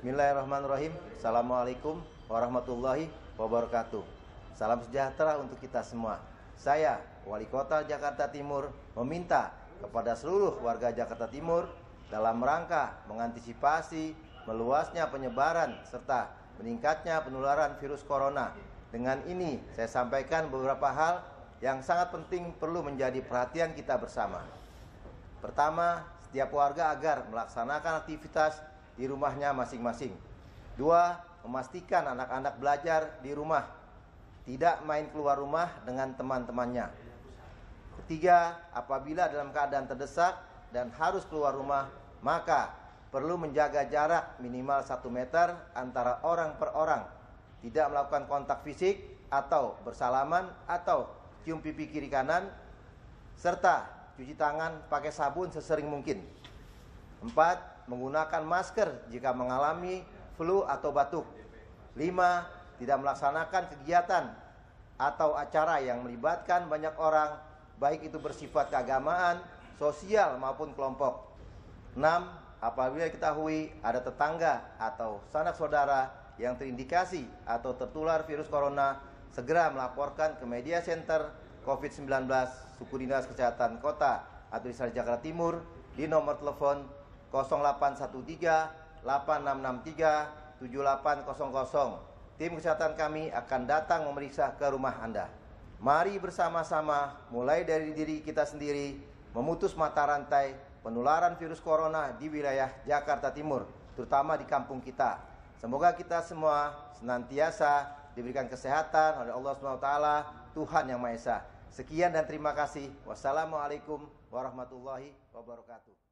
Bismillahirrahmanirrahim. Assalamualaikum warahmatullahi wabarakatuh. Salam sejahtera untuk kita semua. Saya, Wali Kota Jakarta Timur, meminta kepada seluruh warga Jakarta Timur dalam rangka mengantisipasi meluasnya penyebaran serta meningkatnya penularan virus corona. Dengan ini, saya sampaikan beberapa hal yang sangat penting perlu menjadi perhatian kita bersama. Pertama, setiap warga agar melaksanakan aktivitas di rumahnya masing-masing. Dua, memastikan anak-anak belajar di rumah, tidak main keluar rumah dengan teman-temannya. Ketiga, apabila dalam keadaan terdesak dan harus keluar rumah, maka perlu menjaga jarak minimal 1 meter antara orang per orang, tidak melakukan kontak fisik atau bersalaman atau cium pipi kiri kanan serta cuci tangan pakai sabun sesering mungkin. Empat, menggunakan masker jika mengalami flu atau batuk. 5. Tidak melaksanakan kegiatan atau acara yang melibatkan banyak orang, baik itu bersifat keagamaan, sosial maupun kelompok. 6. Apabila diketahui ada tetangga atau sanak saudara yang terindikasi atau tertular virus corona, segera melaporkan ke media center COVID-19 Suku Dinas Kesehatan Kota atau di Jakarta Timur di nomor telepon 0813 8663 7800. Tim kesehatan kami akan datang memeriksa ke rumah Anda. Mari bersama-sama mulai dari diri kita sendiri memutus mata rantai penularan virus corona di wilayah Jakarta Timur, terutama di kampung kita. Semoga kita semua senantiasa diberikan kesehatan oleh Allah Subhanahu wa taala, Tuhan yang Maha Esa. Sekian dan terima kasih. Wassalamualaikum warahmatullahi wabarakatuh.